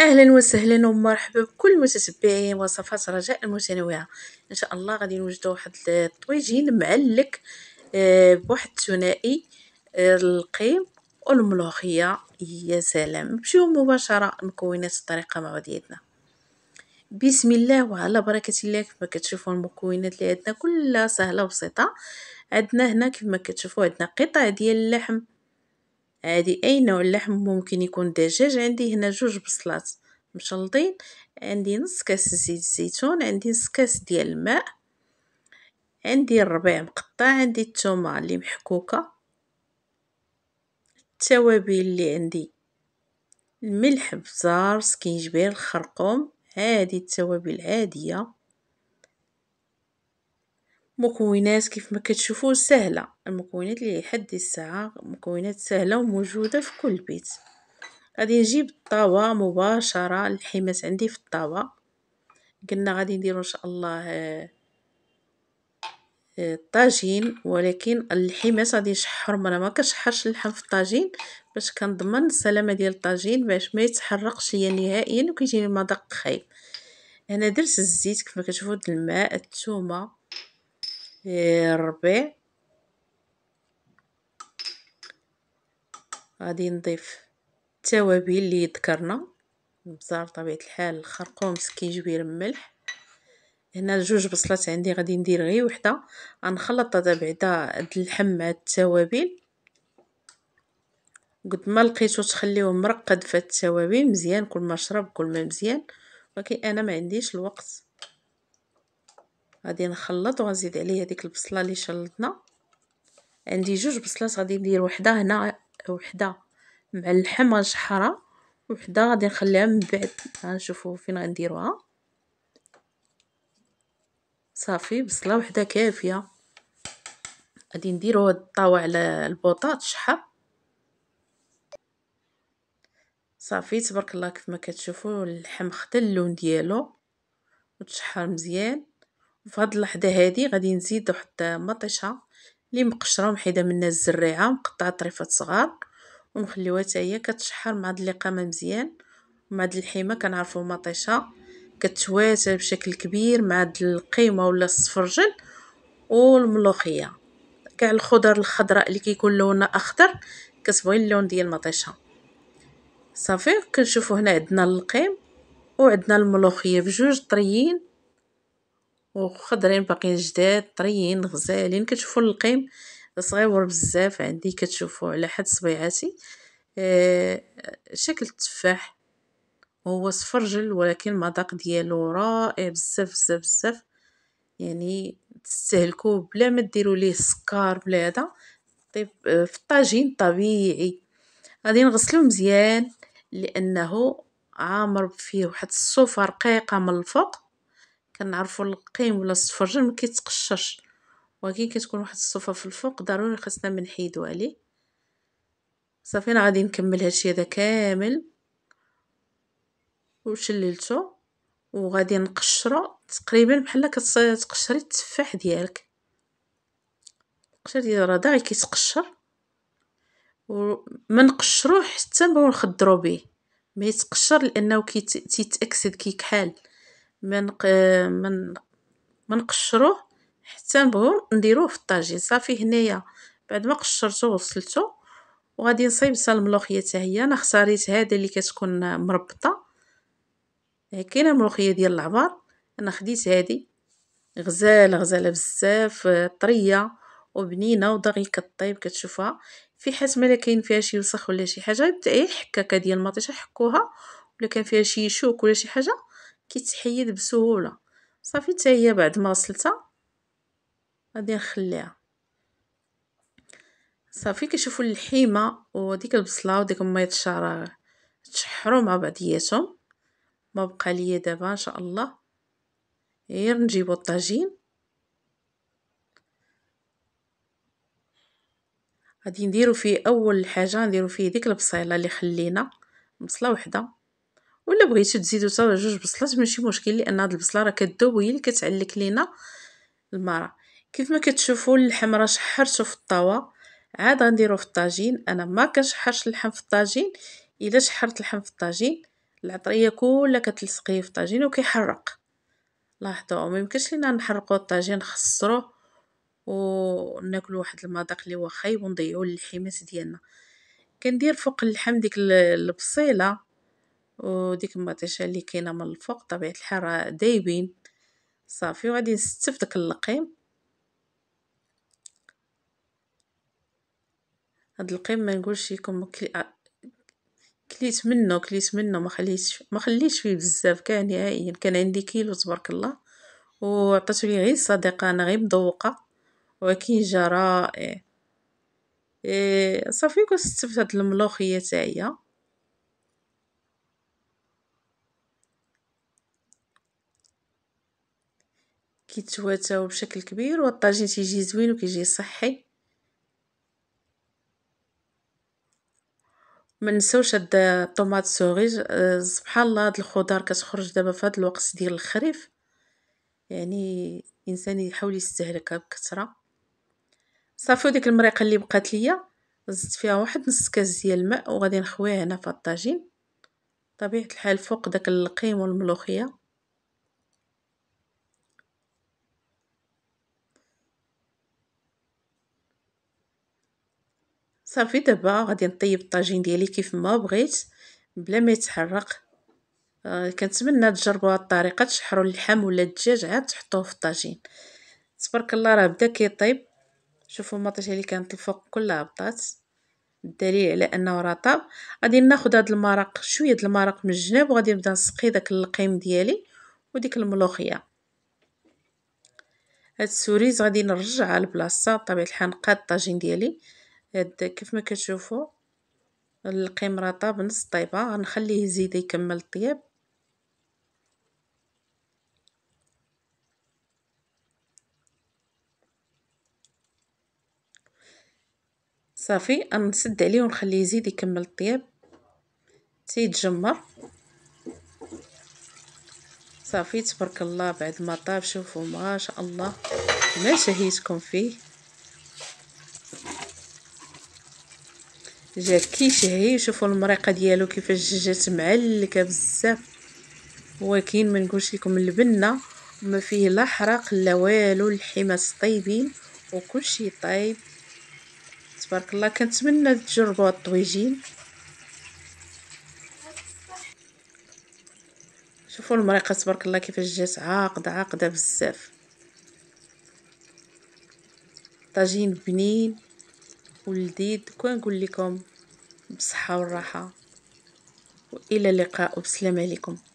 اهلا وسهلا ومرحبا بكل متتبعي وصفات رجاء المتنوعه ان شاء الله غادي نوجدوا واحد الطويجين معلك آه، بواحد الثنائي آه، القيم والملوخيه يا سلام نمشيو مباشره مكونات الطريقه مع بعضياتنا بسم الله وعلى بركه الله كما كتشوفوا المكونات اللي عندنا كلها سهله وبسيطه عندنا هنا كما كتشوفوا عندنا قطع ديال اللحم هادي اي نوع لحم ممكن يكون دجاج عندي هنا جوج بصلات مشلضين عندي نص كاس زيت الزيتون عندي نص كاس ديال الماء عندي الربيع مقطع عندي الثومه اللي محكوكه التوابل اللي عندي الملح بزار سكينجبير الخرقوم هادي التوابل عاديه مكونات كيف ما كتشوفوا سهلة المكونات اللي لحد الساعة مكونات سهلة وموجودة في كل بيت غادي نجيب الطاوة مباشرة الحماس عندي في الطاوة قلنا غادي نديرو ان شاء الله آه، الطاجين ولكن الحماس غادي نشحر انا ما كنشحرش اللحم في الطاجين باش كنضمن السلامه ديال الطاجين باش ما يتحرقش ليا نهائيا وكيجيني المذاق خايب هنا درت الزيت ما كتشوفوا الماء الثومه ربع غادي نضيف التوابل اللي ذكرنا البزار طبيعه الحال الخرقوم سكينجبير الملح هنا جوج بصلات عندي غادي ندير غير وحده غنخلط بعدا هاد اللحم مع التوابل قد ما لقيتو تخليوه مرقد في التوابل مزيان كل ما شرب كل ما مزيان ولكن انا ما عنديش الوقت غادي نخلط وغنزيد عليه هذيك البصله اللي شلطنا عندي جوج بصلات غادي ندير وحده هنا وحده مع اللحم غنشحرها وحده غادي نخليها من بعد غنشوفوا فين غنديروها صافي بصله وحده كافيه غادي نديرو هاد الطاوة على البوطاط تشحر صافي تبارك الله كيف ما كتشوفوا اللحم خدا اللون ديالو وتشحر مزيان في هاد اللحظة هادي غادي نزيد واحد مطيشة اللي مقشرة ومحيدة منها الزريعة مقطعة طريفات صغار ونخليوها تاهي كتشحر مع هاد اللقامة مزيان ومع هاد الحيمة كنعرفو مطيشه كتواتر بشكل كبير مع هاد القيمة ولا الصفرجل والملوخية كاع الخضر الخضراء اللي كيكون لونها اخضر كتبغي اللون ديال المطيشه صافي كنشوفو هنا عندنا القيم وعندنا الملوخيه بجوج طريين وخضرين باقيين جداد طريين غزالين كتشوفوا اللقيم صغيور بزاف عندي كتشوفوا على حد صبيعاتي آه، شكل التفاح هو صفرجل ولكن المذاق ديالو رائع بزاف بزاف بزاف يعني تستهلكوه بلا ما ديروا ليه سكر بلا هذا طيب آه، في الطاجين طبيعي غادي نغسلو مزيان لانه عامر فيه واحد الصوفه رقيقه من الفوق كنعرفوا القيم ولا الصفر ما كيتقشرش ولكن كتكون واحد الصفه في الفوق ضروري خاصنا منحيدو عليه صافي انا غادي نكمل هادشي هذا كامل وشللته وغادي نقشره تقريبا بحال كتقشري التفاح ديالك القشر ديال الرضاع كيتقشر وما نقشروه حتى ما نخضرو به ما يتقشر لانه كيتاكسد كيكحال من منقشروه حتى نبغو نديروه في الطاجين صافي هنايا بعد ما قشرتو وغسلتو وغادي نصيب حتى الملوخيه حتى هي انا اختاريت هذا اللي كتكون مربطه كاينه الملوخيه ديال العبار انا خديت هذه غزاله غزاله بزاف طريه وبنينه ودغي كطيب كتشوفها في حيت ما كاين فيها شي وسخ ولا شي حاجه اي الحكاكه ديال المطيشه حكوها ولا كان فيها شي شوك ولا شي حاجه كيتحيد بسهوله صافي حتى هي بعد ما غسلتها غادي نخليها صافي كنشوفوا اللحيمه وديك البصله وديك ميه الشعر تشحروا مع بعضياتهم ما بقى ليا دابا ان شاء الله غير نجيبو الطاجين غادي نديرو فيه اول حاجه نديرو فيه ديك البصيله اللي خلينا بصله وحده ولا بغيتو تزيدو حتى جوج بصلات ماشي مشكل لان هاد البصله راه كذوب هي اللي كتعلك لينا المرا كيف ما كتشوفوا اللحم راه شحرته في الطاوه عاد غنديرو في الطاجين انا ما كنشحرش اللحم في الطاجين الا شحرت اللحم في الطاجين العطريه كلها كتلصقيه ليا في الطاجين وكيحرق لاحظوا ما يمكنش لينا نحرقوا الطاجين نخسروه وناكلوا واحد المذاق اللي هو خايب ونضيعوا اللحيمات ديالنا كندير فوق اللحم ديك البصيله وديك المطيشة اللي كاينه من الفوق طبيعة الحال راه دايبين صافي وغادي نستف داك اللقيم هاد القيم ما نقولش لكم آه، كليت منه كليت منه ما خليتش ما خليتش فيه بزاف كان نهائيا كان عندي كيلو تبارك الله وعطيتو لي غير صديقه انا غير مذوقه ولكن جا رائع إيه صافي كنت استفدت هاد الملوخيه تاعي كيتواتاو بشكل كبير والطاجين تيجي زوين وكيجي صحي ما نساوش هاد الطوماط سوريج سبحان الله هاد الخضار كتخرج دابا في هاد الوقت ديال الخريف يعني الانسان يحاول يستهلكها بكثره صافي وديك المريقه اللي بقات ليا زدت فيها واحد نص كاس ديال الماء وغادي نخويه هنا في الطاجين طبيعه الحال فوق داك القيم والملوخيه صافي دابا غادي نطيب الطاجين ديالي كيف ما بغيت بلا ما يتحرق آه، كنتمنى تجربوا هاد الطريقه تشحروا اللحم ولا الدجاج عاد تحطوه في الطاجين تبارك الله راه بدا كيطيب شوفوا المطيشه اللي كانت الفوق كلها هبطات الدليل على انه راه طاب غادي ناخذ هاد المرق شويه د المرق من الجناب وغادي نبدا نسقي داك اللقيم ديالي وديك الملوخيه هاد السوريز غادي نرجعها لبلاصتها بطبيعه الحال نقاد الطاجين ديالي هاد كيف ما كتشوفوا طاب بنص طيبه غنخليه يزيد يكمل الطياب صافي غنسد عليه ونخليه يزيد يكمل الطياب تيتجمر صافي تبارك الله بعد ما طاب شوفوا ما شاء الله ما شهيتكم فيه جا كيشهي شوفوا المريقه ديالو كيفاش جات معلكه بزاف ولكن ما نقولش لكم البنه ما فيه لا حرق لا والو الحماس طيبين شيء طيب تبارك الله كنتمنى تجربوا هاد الطويجين شوفوا المريقه تبارك الله كيفاش جات عاقده عاقده بزاف طاجين بنين ولذيذ نقول لكم بالصحه والراحه والى اللقاء وبسلام عليكم